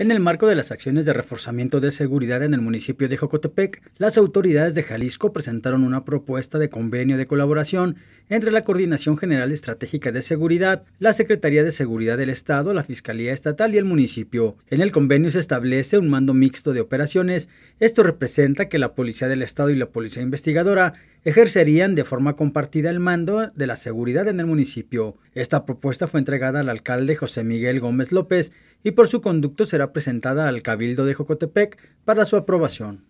En el marco de las acciones de reforzamiento de seguridad en el municipio de Jocotepec, las autoridades de Jalisco presentaron una propuesta de convenio de colaboración entre la Coordinación General Estratégica de Seguridad, la Secretaría de Seguridad del Estado, la Fiscalía Estatal y el municipio. En el convenio se establece un mando mixto de operaciones. Esto representa que la Policía del Estado y la Policía Investigadora ejercerían de forma compartida el mando de la seguridad en el municipio. Esta propuesta fue entregada al alcalde José Miguel Gómez López y por su conducto será presentada al Cabildo de Jocotepec para su aprobación.